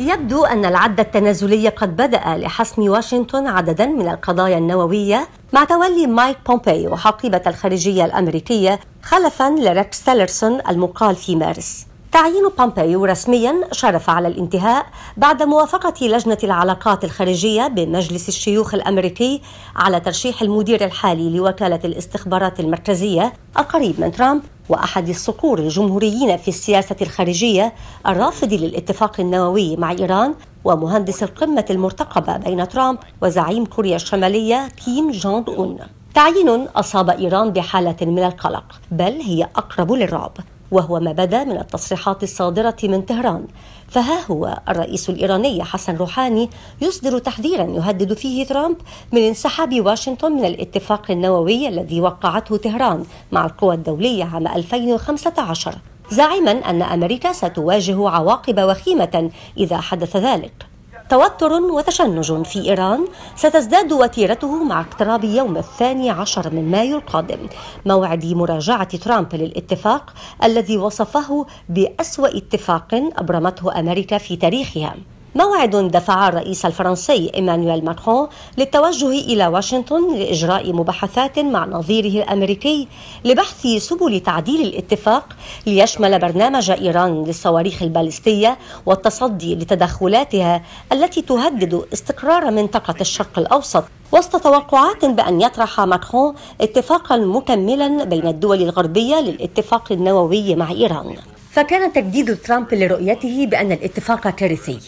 يبدو أن العد التنازلي قد بدأ لحسم واشنطن عددا من القضايا النووية مع تولي مايك بومبيو حقيبة الخارجية الأمريكية خلفا لريكس سيلرسون المقال في مارس تعيين بومبيو رسميا شرف على الانتهاء بعد موافقة لجنة العلاقات الخارجية بمجلس الشيوخ الأمريكي على ترشيح المدير الحالي لوكالة الاستخبارات المركزية القريب من ترامب وأحد الصقور الجمهوريين في السياسة الخارجية الرافض للاتفاق النووي مع إيران ومهندس القمة المرتقبة بين ترامب وزعيم كوريا الشمالية كيم جونغ أون تعيين أصاب إيران بحالة من القلق بل هي أقرب للرعب وهو ما بدا من التصريحات الصادرة من طهران فها هو الرئيس الإيراني حسن روحاني يصدر تحذيرا يهدد فيه ترامب من انسحاب واشنطن من الاتفاق النووي الذي وقعته طهران مع القوى الدولية عام 2015 زاعما أن أمريكا ستواجه عواقب وخيمة إذا حدث ذلك توتر وتشنج في إيران ستزداد وتيرته مع اقتراب يوم الثاني عشر من مايو القادم موعد مراجعة ترامب للاتفاق الذي وصفه بأسوأ اتفاق أبرمته أمريكا في تاريخها موعد دفع الرئيس الفرنسي إيمانويل ماكرون للتوجه إلى واشنطن لإجراء مباحثات مع نظيره الأمريكي لبحث سبل تعديل الاتفاق ليشمل برنامج إيران للصواريخ البالستية والتصدي لتدخلاتها التي تهدد استقرار منطقة الشرق الأوسط وسط توقعات بأن يطرح ماكرون اتفاقا مكملا بين الدول الغربية للاتفاق النووي مع إيران فكان تجديد ترامب لرؤيته بأن الاتفاق كارثي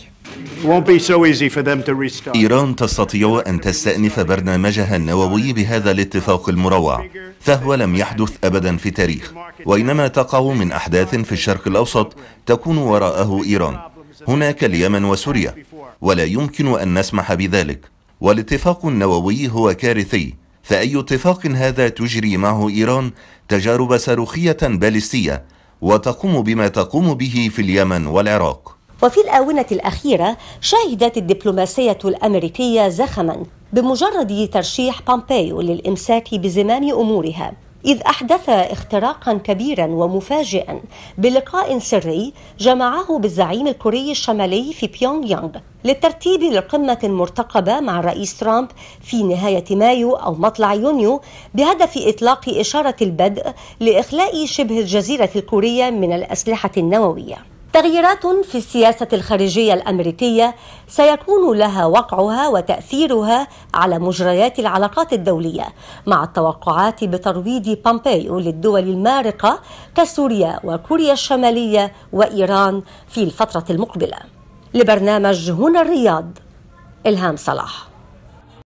إيران تستطيع أن تستأنف برنامجها النووي بهذا الاتفاق المروع فهو لم يحدث أبدا في تاريخ وإنما تقع من أحداث في الشرق الأوسط تكون وراءه إيران هناك اليمن وسوريا ولا يمكن أن نسمح بذلك والاتفاق النووي هو كارثي فأي اتفاق هذا تجري معه إيران تجارب صاروخية باليستية وتقوم بما تقوم به في اليمن والعراق وفي الآونة الأخيرة شهدت الدبلوماسية الأمريكية زخما بمجرد ترشيح بامبيو للإمساك بزمام أمورها إذ أحدث اختراقا كبيرا ومفاجئا بلقاء سري جمعه بالزعيم الكوري الشمالي في بيونغ يانغ للترتيب لقمة مرتقبة مع الرئيس ترامب في نهاية مايو أو مطلع يونيو بهدف إطلاق إشارة البدء لإخلاء شبه الجزيرة الكورية من الأسلحة النووية تغييرات في السياسة الخارجية الأمريكية سيكون لها وقعها وتأثيرها على مجريات العلاقات الدولية مع التوقعات بترويض بامبيو للدول المارقة كسوريا وكوريا الشمالية وإيران في الفترة المقبلة لبرنامج هنا الرياض إلهام صلاح